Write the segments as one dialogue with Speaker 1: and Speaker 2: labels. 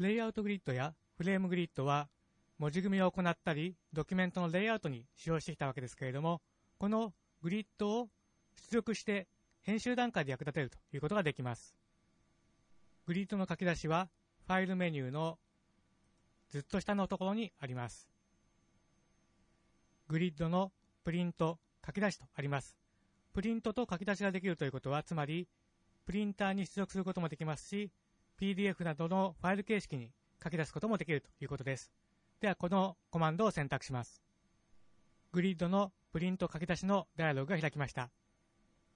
Speaker 1: レイアウトグリッドやフレームグリッドは文字組みを行ったり、ドキュメントのレイアウトに使用してきたわけですけれども、このグリッドを出力して編集段階で役立てるということができます。グリッドの書き出しはファイルメニューのずっと下のところにあります。グリッドのプリント、書き出しとあります。プリントと書き出しができるということは、つまり、プリンターに出力することもできますし、PDF などのファイル形式に書き出すこともできるということです。では、このコマンドを選択します。グリッドのプリント書き出しのダイアログが開きました。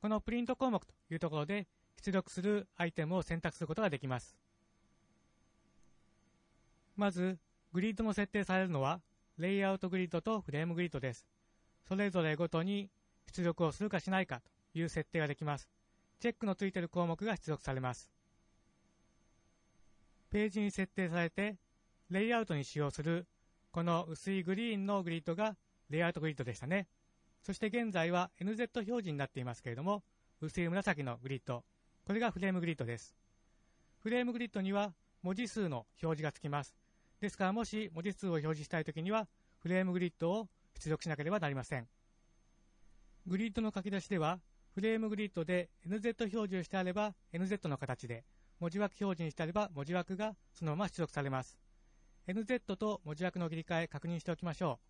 Speaker 1: このプリント項目というところで出力するアイテムを選択することができます。まず、グリッドの設定されるのは、レイアウトグリッドとフレームグリッドです。それぞれごとに出力をするかしないかという設定ができます。チェックのついている項目が出力されます。ページに設定されて、レイアウトに使用する、この薄いグリーンのグリッドがレイアウトグリッドでしたね。そして現在は NZ 表示になっていますけれども、薄い紫のグリッド、これがフレームグリッドです。フレームグリッドには文字数の表示がつきます。ですからもし文字数を表示したいときには、フレームグリッドを出力しなければなりません。グリッドの書き出しでは、フレームグリッドで NZ 表示をしてあれば NZ の形で、文字枠表示にしてあれば文字枠がそのまま出力されます。NZ と文字枠の切り替え確認しておきましょ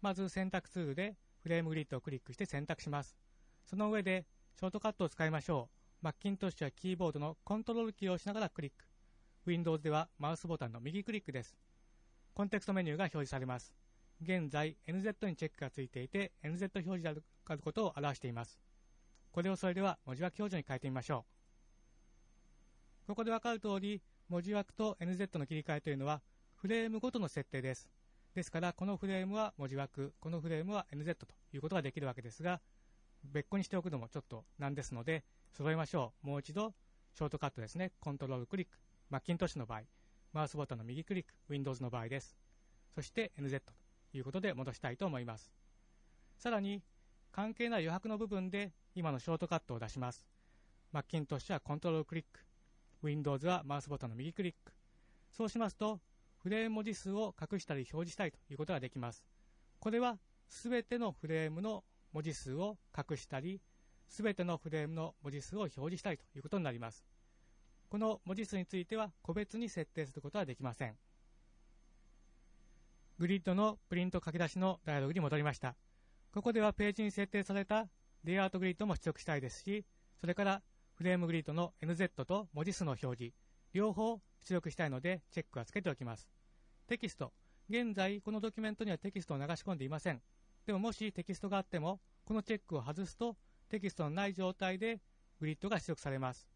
Speaker 1: う。まず選択ツールでフレームグリッドをクリックして選択します。その上でショートカットを使いましょう。マッキントッシュはキーボードのコントロールキーを押しながらクリック。Windows ではマウスボタンの右クリックです。コンテクストメニューが表示されます。現在 NZ にチェックがついていて NZ 表示であることを表しています。これをそれでは文字枠表示に変えてみましょう。ここでわかる通り、文字枠と NZ の切り替えというのは、フレームごとの設定です。ですから、このフレームは文字枠、このフレームは NZ ということができるわけですが、別個にしておくのもちょっとなんですので、揃えましょう。もう一度、ショートカットですね。コントロールクリック。マッキントッシュの場合、マウスボタンの右クリック、Windows の場合です。そして NZ ということで戻したいと思います。さらに、関係ない余白の部分で今のショートカットを出します。マッキントッシュはコントロールクリック、Windows はマウスボタンの右クリック。そうしますと、フレーム文字数を隠したり表示したりということができます。これは全てのフレームの文字数を隠したり、全てのフレームの文字数を表示したりということになります。この文字数については個別に設定することはできません。グリッドのプリント書き出しのダイアログに戻りました。ここではページに設定されたレイアウトグリッドも出力したいですし、それからフレームグリッドの NZ と文字数の表示、両方出力したいのでチェックはつけておきます。テキスト。現在、このドキュメントにはテキストを流し込んでいません。でももしテキストがあっても、このチェックを外すと、テキストのない状態でグリッドが出力されます。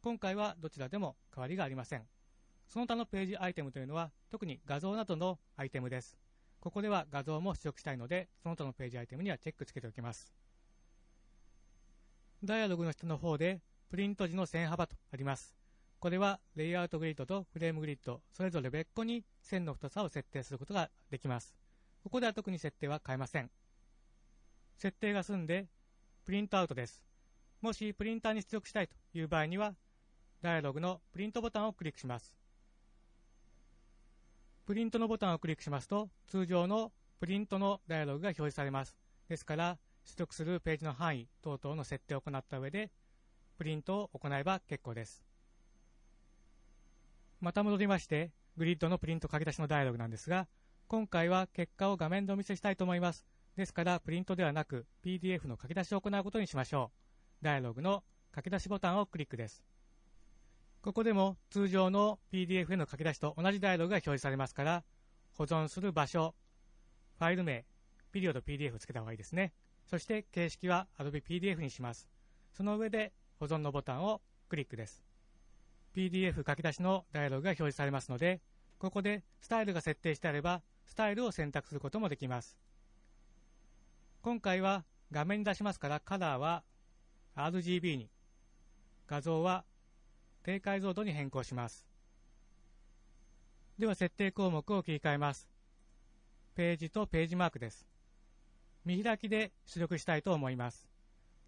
Speaker 1: 今回はどちらでも変わりがありません。その他のページアイテムというのは、特に画像などのアイテムです。ここでは画像も出力したいので、その他のページアイテムにはチェックつけておきます。ダイアログの下の方で、プリント時の線幅とあります。これはレイアウトグリッドとフレームグリッド、それぞれ別個に線の太さを設定することができます。ここでは特に設定は変えません。設定が済んで、プリントアウトです。もしプリンターに出力したいという場合には、ダイアログのプリントボタンをクリックします。プリントのボタンをクリックしますと、通常のプリントのダイアログが表示されます。ですから、出力するページの範囲等々の設定を行った上で、プリントを行えば結構です。また戻りまして、グリッドのプリント書き出しのダイアログなんですが、今回は結果を画面でお見せしたいと思います。ですから、プリントではなく PDF の書き出しを行うことにしましょう。ダイアログの書き出しボタンをクリックです。ここでも通常の PDF への書き出しと同じダイアログが表示されますから、保存する場所、ファイル名、ピリオド PDF をつけた方がいいですね。そして形式は Adobe PDF にします。その上で保存のボタンをクリックです。PDF 書き出しのダイアログが表示されますので、ここでスタイルが設定してあれば、スタイルを選択することもできます。今回は画面に出しますからカラーは RGB に、画像は低解像度に変更します。では設定項目を切り替えます。ページとページマークです。見開きで出力したいと思います。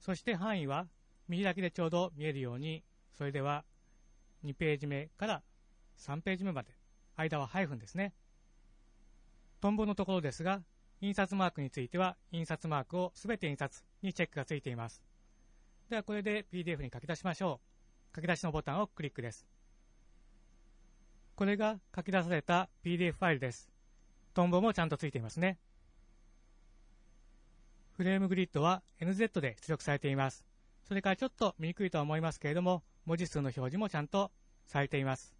Speaker 1: そして範囲は右だけでちょうど見えるように、それでは2ページ目から3ページ目まで、間はハイフンですね。トンボのところですが、印刷マークについては、印刷マークをすべて印刷にチェックがついています。では、これで PDF に書き出しましょう。書き出しのボタンをクリックです。これが書き出された PDF ファイルです。トンボもちゃんとついていますね。フレームグリッドは NZ で出力されています。それからちょっと見にくいとは思いますけれども、文字数の表示もちゃんとされています。